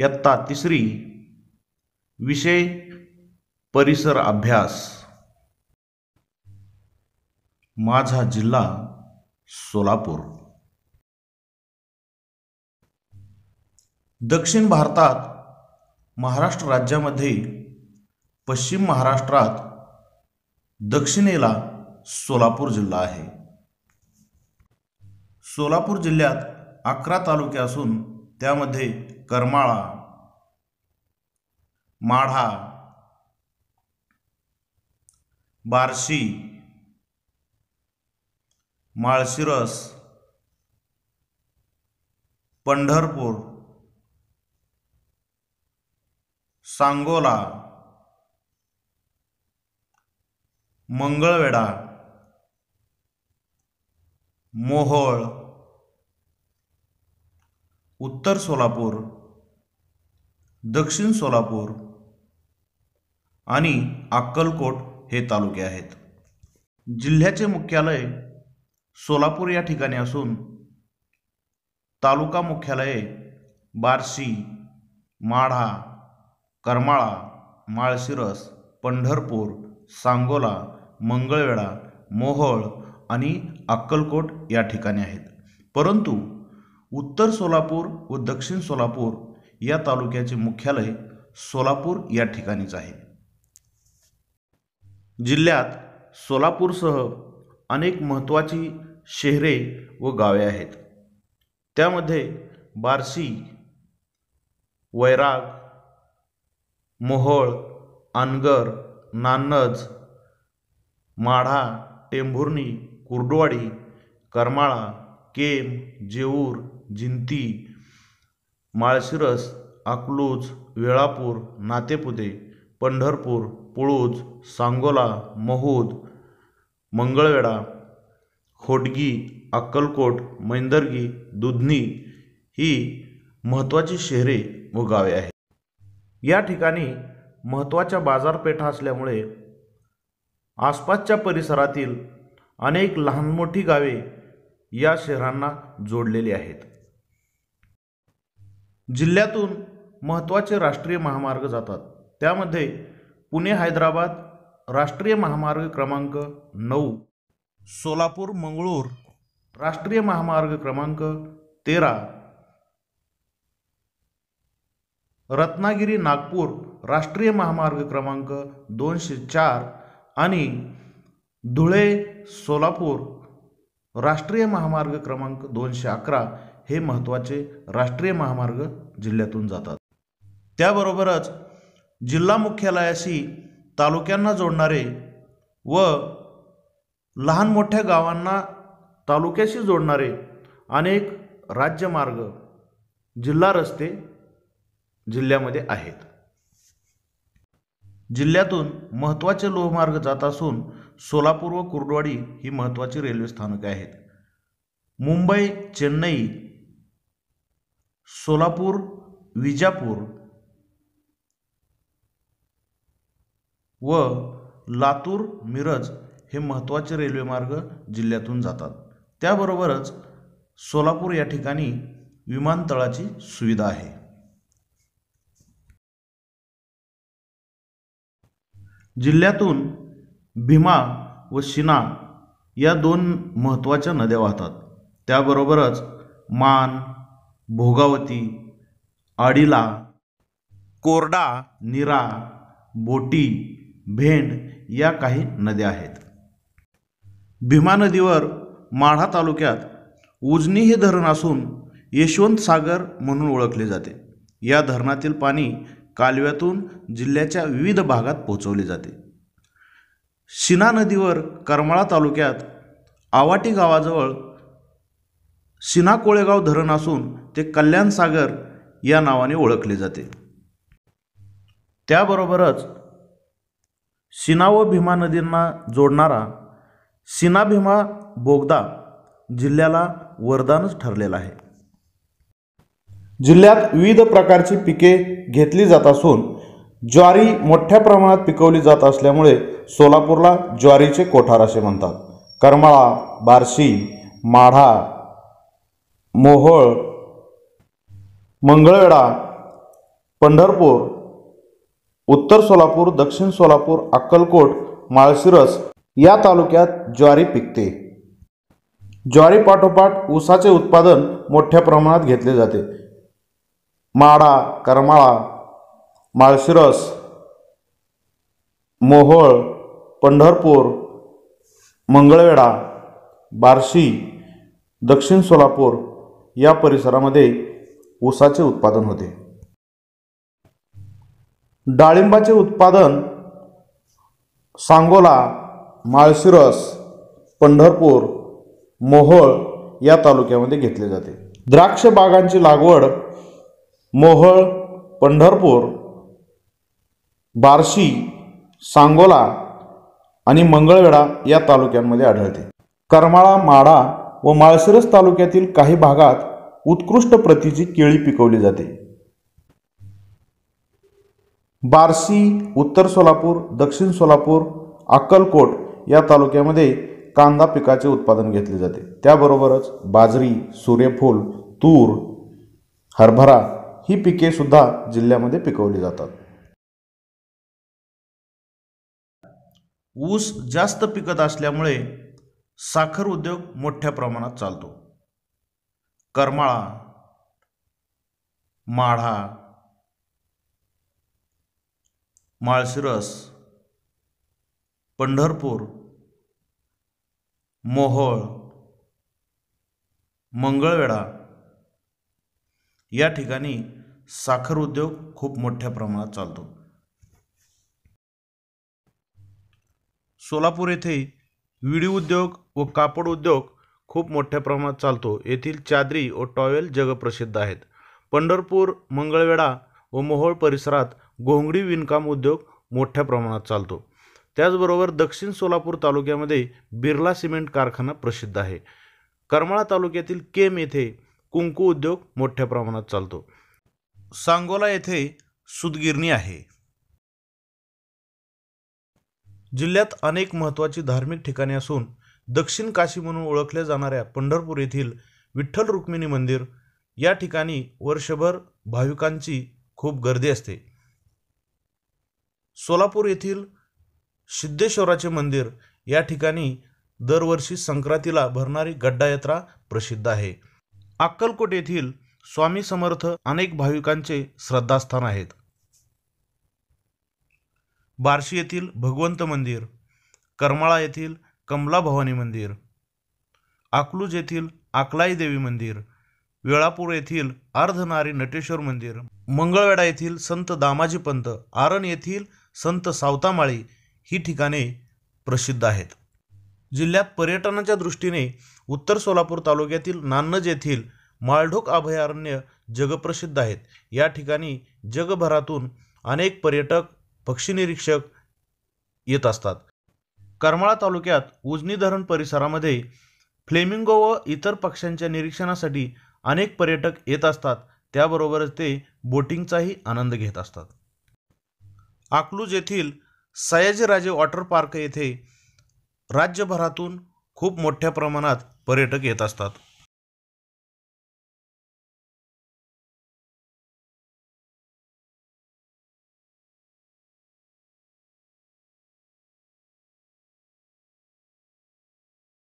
इयत्ता तिसरी विषय परिसर अभ्यास माझा जिल्हा सोलापूर दक्षिण भारतात महाराष्ट्र राज्यामध्ये पश्चिम महाराष्ट्रात दक्षिणेला सोलापूर जिल्हा आहे सोलापूर जिल्ह्यात अकरा तालुके असून त्यामध्ये करमाळा माढा बार्शी माळशिरस पंढरपूर सांगोला मंगळवेढा मोहोळ उत्तर सोलापूर दक्षिण सोलापूर आणि अक्कलकोट हे तालुके आहेत जिल्ह्याचे मुख्यालय सोलापूर या ठिकाणी असून तालुका मुख्यालये बार्शी माढा करमाळा माळशिरस पंढरपूर सांगोला मंगळवेढा मोहोळ आणि अक्कलकोट या ठिकाणी आहेत परंतु उत्तर सोलापूर व दक्षिण सोलापूर या तालुक्याचे मुख्यालय सोलापूर या ठिकाणीच आहे जिल्ह्यात सोलापूरसह अनेक महत्त्वाची शहरे व गावे आहेत त्यामध्ये बार्शी वैराग मोहोळ अनगर नानज माढा टेंभुर्णी कुर्डवाडी करमाळा केम जेऊर जिंती माळशिरस अकलूज वेळापूर नातेपुते पंढरपूर पुळूज सांगोला महूद मंगळवेढा खोडगी अक्कलकोट मैंदर्गी दुधनी ही महत्त्वाची शहरे व गावे आहेत या ठिकाणी महत्त्वाच्या बाजारपेठा असल्यामुळे आसपासच्या परिसरातील अनेक लहान मोठी गावे या शहरांना जोडलेली आहेत जिल्ह्यातून महत्त्वाचे राष्ट्रीय महामार्ग जातात त्यामध्ये पुणे हैदराबाद राष्ट्रीय महामार्ग क्रमांक नऊ सोलापूर मंगळूर राष्ट्रीय महामार्ग क्रमांक तेरा रत्नागिरी नागपूर राष्ट्रीय महामार्ग क्रमांक दोनशे चार आणि धुळे सोलापूर राष्ट्रीय महामार्ग क्रमांक दोनशे अकरा हे महत्त्वाचे राष्ट्रीय महामार्ग जिल्ह्यातून जातात त्याबरोबरच जिल्हा मुख्यालयाशी तालुक्यांना जोडणारे व लहान मोठ्या गावांना तालुक्याशी जोडणारे अनेक राज्यमार्ग जिल्हा रस्ते जिल्ह्यामध्ये आहेत जिल्ह्यातून महत्त्वाचे लोहमार्ग जात असून सोलापूर व कुर्डवाडी ही महत्त्वाची रेल्वे स्थानके आहेत मुंबई चेन्नई सोलापूर विजापूर व लातूर मिरज हे महत्त्वाचे रेल्वेमार्ग जिल्ह्यातून जातात त्याबरोबरच सोलापूर या ठिकाणी विमानतळाची सुविधा आहे जिल्ह्यातून भीमा व शिना या दोन महत्त्वाच्या नद्या वाहतात त्याबरोबरच मान भोगावती आडिला कोरडा निरा, बोटी भेंड या काही नद्या आहेत भीमा नदीवर माढा तालुक्यात उजनी हे धरण असून यशवंत सागर म्हणून ओळखले जाते या धरणातील पाणी कालव्यातून जिल्ह्याच्या विविध भागात पोहोचवले जाते शिना नदीवर करमाळा तालुक्यात आवाटी गावाजवळ सिना कोळेगाव धरण असून ते कल्याणसागर या नावाने ओळखले जाते त्याबरोबरच सिना व भीमा नदींना जोडणारा सिना भीमा बोगदा जिल्ह्याला वरदानच ठरलेला आहे जिल्ह्यात विविध प्रकारची पिके घेतली जात असून ज्वारी मोठ्या प्रमाणात पिकवली जात असल्यामुळे सोलापूरला ज्वारीचे कोठार असे म्हणतात करमाळा बार्शी माढा मोहोळ मंगळवेढा पंढरपूर उत्तर सोलापूर दक्षिण सोलापूर अक्कलकोट माळशिरस या तालुक्यात ज्वारी पिकते ज्वारी पाठोपाठ ऊसाचे उत्पादन मोठ्या प्रमाणात घेतले जाते माडा करमाळा माळशिरस मोहोळ पंढरपूर मंगळवेढा बार्शी दक्षिण सोलापूर या परिसरामध्ये ऊसाचे उत्पादन होते डाळिंबाचे उत्पादन सांगोला माळशिरस पंढरपूर मोहोळ या तालुक्यामध्ये घेतले जाते द्राक्ष बागांची लागवड मोहोळ पंढरपूर बार्शी सांगोला आणि मंगळवेढा या तालुक्यांमध्ये आढळते करमाळा माडा व माळशिरस तालुक्यातील काही भागात उत्कृष्ट प्रतीची केळी पिकवली जाते बार्शी उत्तर सोलापूर दक्षिण सोलापूर अक्कलकोट या तालुक्यामध्ये कांदा पिकाचे उत्पादन घेतले जाते त्याबरोबरच बाजरी सूर्यफूल तूर हरभरा ही पिके सुद्धा जिल्ह्यामध्ये पिकवली जातात ऊस जास्त पिकत असल्यामुळे साखर उद्योग मोठ्या प्रमाणात चालतो करमाळा माढा माळशिरस पंढरपूर मोहोळ मंगळवेढा या ठिकाणी साखर उद्योग खूप मोठ्या प्रमाणात चालतो सोलापूर येथे विडी उद्योग व कापड उद्योग खूप मोठ्या प्रमाणात चालतो येथील चादरी व टॉवेल जगप्रसिद्ध आहेत पंढरपूर मंगळवेढा व मोहोळ परिसरात घोंगडी विणकाम उद्योग मोठ्या प्रमाणात चालतो त्याचबरोबर दक्षिण सोलापूर तालुक्यामध्ये बिर्ला सिमेंट कारखाना प्रसिद्ध आहे करमाळा तालुक्यातील केम येथे कुंकू उद्योग मोठ्या प्रमाणात चालतो सांगोला येथे सुदगिरणी आहे जिल्ह्यात अनेक महत्त्वाची धार्मिक ठिकाणे असून दक्षिण काशी म्हणून ओळखल्या जाणाऱ्या पंढरपूर येथील विठ्ठल रुक्मिणी मंदिर या ठिकाणी वर्षभर भाविकांची खूप गर्दी असते सोलापूर येथील सिद्धेश्वराचे मंदिर या ठिकाणी दरवर्षी संक्रांतीला भरणारी गड्डा यात्रा प्रसिद्ध आहे अक्कलकोट येथील स्वामी समर्थ अनेक भाविकांचे श्रद्धास्थान आहेत बार्शी येथील भगवंत मंदिर करमाळा येथील कमला भवानी मंदिर आकलूज येथील आकलाई देवी मंदिर वेळापूर येथील अर्धनारी नटेश्वर मंदिर मंगळवेडा येथील संत दामाजी पंत आरण येथील संत सावतामाळी ही ठिकाणे प्रसिद्ध आहेत जिल्ह्यात पर्यटनाच्या दृष्टीने उत्तर सोलापूर तालुक्यातील नान्नज येथील माळढोक अभयारण्य जगप्रसिद्ध आहेत या ठिकाणी जगभरातून अनेक पर्यटक पक्षी निरीक्षक येत असतात करमाळा तालुक्यात उजनी धरण परिसरामध्ये फ्लेमिंगो व इतर पक्ष्यांच्या निरीक्षणासाठी अनेक पर्यटक येत असतात त्याबरोबरच ते बोटिंगचाही आनंद घेत असतात आकलूज येथील सयाजीराजे वॉटर पार्क येथे राज्यभरातून खूप मोठ्या प्रमाणात पर्यटक येत असतात